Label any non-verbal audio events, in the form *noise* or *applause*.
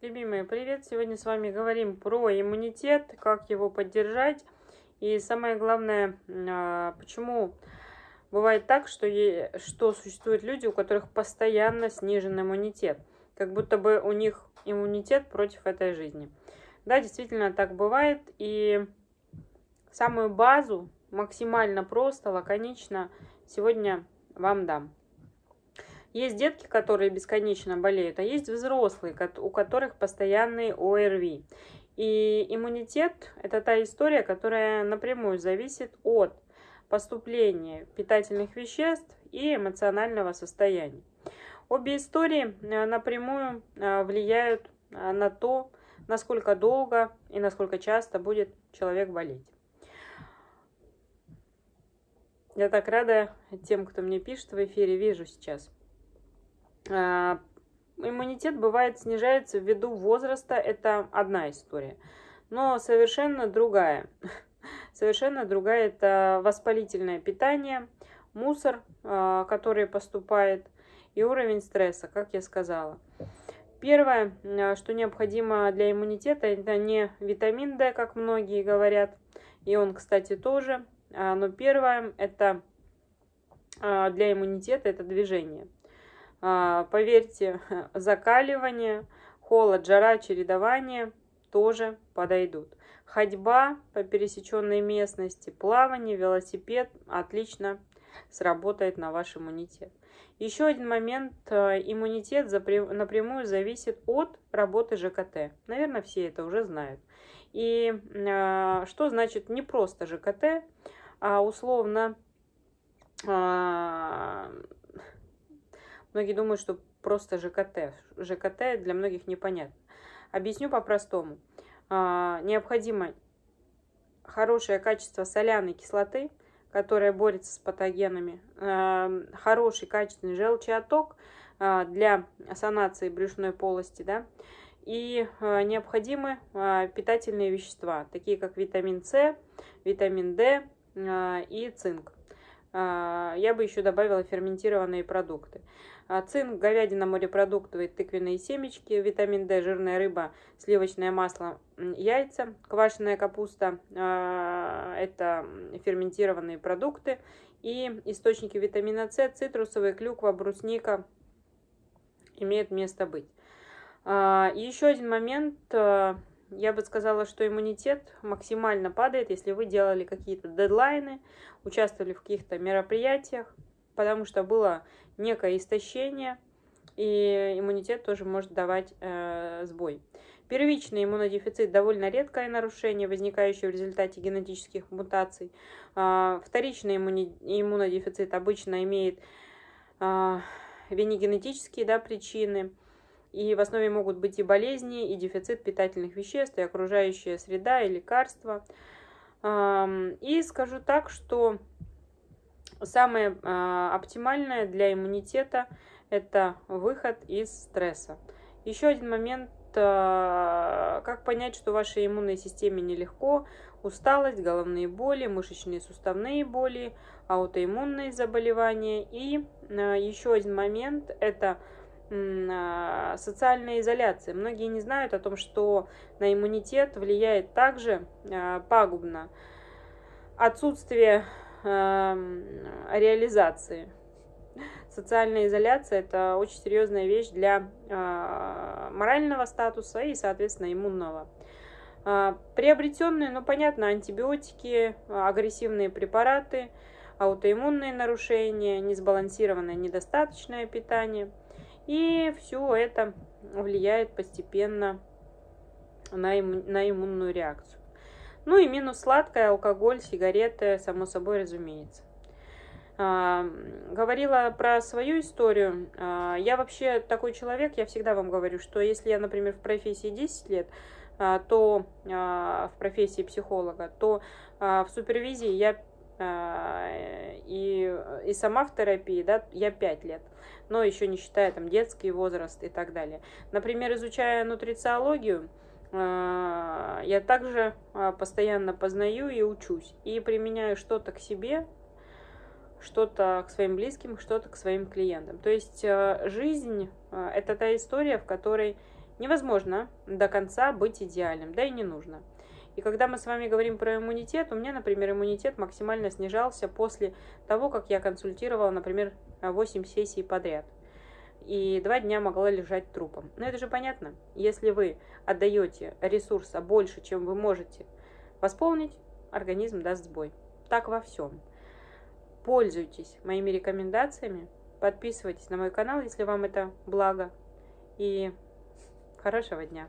Любимые, привет! Сегодня с вами говорим про иммунитет, как его поддержать. И самое главное, а, почему бывает так, что, что существуют люди, у которых постоянно снижен иммунитет. Как будто бы у них иммунитет против этой жизни. Да, действительно так бывает. И самую базу максимально просто, лаконично сегодня вам дам. Есть детки, которые бесконечно болеют, а есть взрослые, у которых постоянный ОРВИ. И иммунитет – это та история, которая напрямую зависит от поступления питательных веществ и эмоционального состояния. Обе истории э, напрямую э, влияют э, на то, насколько долго и насколько часто будет человек болеть. Я так рада тем, кто мне пишет в эфире, вижу сейчас. А, иммунитет бывает снижается ввиду возраста, это одна история. Но совершенно другая. *laughs* Совершенно другая это воспалительное питание, мусор, а, который поступает, и уровень стресса, как я сказала. Первое, а, что необходимо для иммунитета, это не витамин D, как многие говорят, и он, кстати, тоже. Но первое, это для иммунитета, это движение. А, поверьте, *laughs* закаливание, холод, жара, чередование тоже подойдут. Ходьба по пересеченной местности, плавание, велосипед отлично сработает на ваш иммунитет. Еще один момент. Э, иммунитет напрямую зависит от работы ЖКТ. Наверное, все это уже знают. И э, что значит не просто ЖКТ, а условно а, Многие думают, что просто ЖКТ. ЖКТ для многих непонятно. Объясню по-простому. А, необходимо хорошее качество соляной кислоты, которая борется с патогенами, а, хороший качественный желчный отток а, для санации брюшной полости, да, и необходимы питательные вещества, такие как витамин С, витамин D и цинк. А, я бы еще добавила ферментированные продукты. А, цинк, говядина, морепродукты, тыквенные семечки, витамин D, жирная рыба, сливочное масло, яйца, квашеная капуста а, – это ферментированные продукты. И источники витамина С, цитрусовые, клюква, брусника имеют место быть. Еще один момент я бы сказала, что иммунитет максимально падает, если вы делали какие-то дедлайны, участвовали в каких-то мероприятиях, потому что было некое истощение, и иммунитет тоже может давать э, сбой. Первичный иммунодефицит – довольно редкое нарушение, возникающее в результате генетических мутаций. Э, вторичный иммунодефицит обычно имеет э, венегенетические да, причины – и в основе могут быть и болезни, и дефицит питательных веществ, и окружающая среда, и лекарства. И скажу так, что самое а, оптимальное для иммунитета – это выход из стресса. Еще один момент а, как понять, что вашей иммунной системе нелегко, усталость, головные боли, мышечные суставные боли, аутоиммунные заболевания. И а, еще один момент – это а, социальная изоляция. Многие не знают о том, что на иммунитет влияет также а, пагубно отсутствие реализации. Социальная изоляция – это очень серьезная вещь для а, морального статуса и, соответственно, иммунного. Приобретенные, ну, понятно, антибиотики, агрессивные препараты, аутоиммунные нарушения, несбалансированное недостаточное питание – и все это влияет постепенно на, им, на иммунную реакцию. Ну и минус сладкое, алкоголь, сигареты, само собой разумеется. А, говорила про свою историю. А, я вообще такой человек, я всегда вам говорю, что если я, например, в профессии 10 лет, а, то а, в профессии психолога, то а, в супервизии я а, и, и сама в терапии, да, я 5 лет, но еще не считая там детский возраст и так далее. Например, изучая нутрициологию, а, я также а, постоянно познаю и учусь, и применяю что-то к себе, что-то к своим близким, что-то к своим клиентам. То есть жизнь – это та история, в которой невозможно до конца быть идеальным, да и не нужно – и когда мы с вами говорим про иммунитет, у меня, например, иммунитет максимально снижался после того, как я консультировала, например, 8 сессий подряд. И два дня могла лежать трупом. Но это же понятно. Если вы отдаете ресурса больше, чем вы можете восполнить, организм даст сбой. Так во всем. Пользуйтесь моими рекомендациями. Подписывайтесь на мой канал, если вам это благо. И хорошего дня!